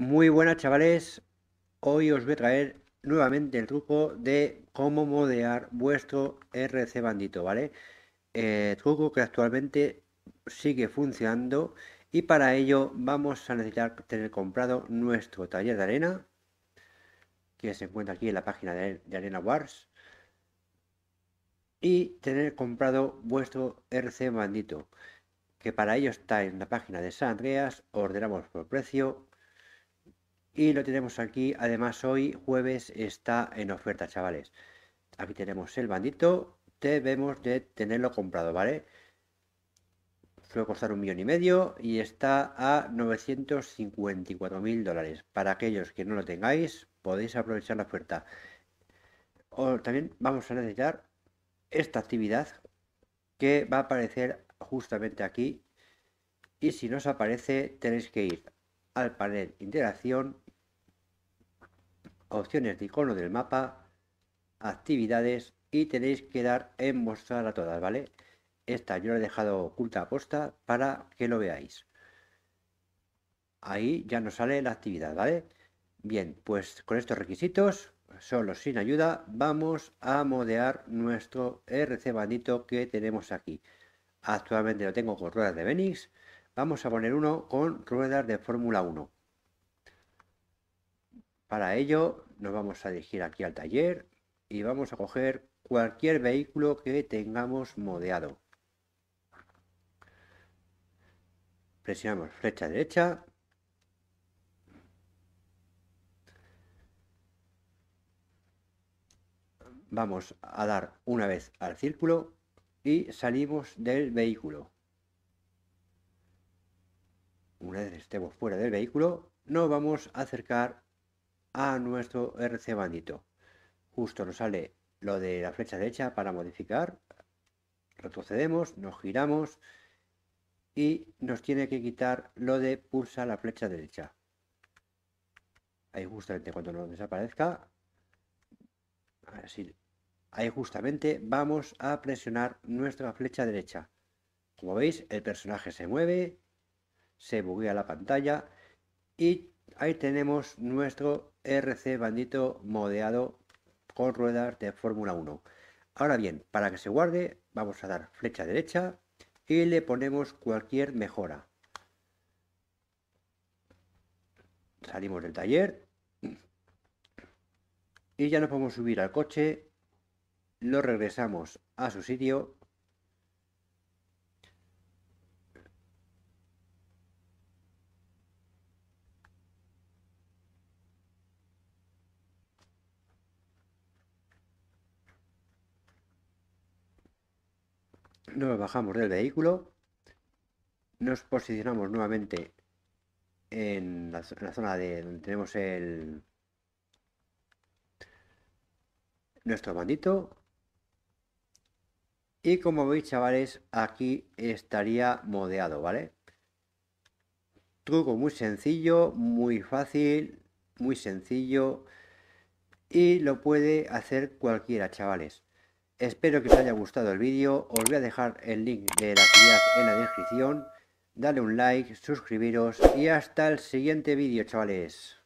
Muy buenas chavales, hoy os voy a traer nuevamente el truco de cómo modear vuestro RC bandito, ¿vale? truco que actualmente sigue funcionando y para ello vamos a necesitar tener comprado nuestro taller de arena que se encuentra aquí en la página de, de Arena Wars y tener comprado vuestro RC bandito que para ello está en la página de San Andreas, ordenamos por precio y lo tenemos aquí, además hoy jueves está en oferta, chavales. Aquí tenemos el bandito, debemos de tenerlo comprado, ¿vale? Suele costar un millón y medio y está a 954 mil dólares. Para aquellos que no lo tengáis, podéis aprovechar la oferta. O también vamos a necesitar esta actividad que va a aparecer justamente aquí. Y si no nos aparece, tenéis que ir al panel integración opciones de icono del mapa, actividades y tenéis que dar en mostrar a todas, ¿vale? Esta yo la he dejado oculta a posta para que lo veáis. Ahí ya nos sale la actividad, ¿vale? Bien, pues con estos requisitos, solo sin ayuda, vamos a modear nuestro RC bandito que tenemos aquí. Actualmente lo tengo con ruedas de Benix. Vamos a poner uno con ruedas de Fórmula 1. Para ello nos vamos a dirigir aquí al taller y vamos a coger cualquier vehículo que tengamos modeado. Presionamos flecha derecha. Vamos a dar una vez al círculo y salimos del vehículo. Una vez estemos fuera del vehículo, nos vamos a acercar a nuestro RC bandito. Justo nos sale lo de la flecha derecha para modificar. Retrocedemos, nos giramos y nos tiene que quitar lo de pulsa la flecha derecha. Ahí justamente cuando nos desaparezca, así, ahí justamente vamos a presionar nuestra flecha derecha. Como veis, el personaje se mueve, se buguea la pantalla y ahí tenemos nuestro RC Bandito modeado con ruedas de Fórmula 1. Ahora bien, para que se guarde, vamos a dar flecha derecha y le ponemos cualquier mejora. Salimos del taller y ya nos podemos subir al coche, lo regresamos a su sitio Nos bajamos del vehículo. Nos posicionamos nuevamente en la, zona de donde tenemos nuestro bandito. Y como veis, chavales, aquí estaría modeado, ¿vale? Truco muy sencillo, muy fácil, muy sencillo. Y lo puede hacer cualquiera, chavales. Espero que os haya gustado el vídeo, os voy a dejar el link de la actividad en la descripción, dale un like, suscribiros y hasta el siguiente vídeo chavales.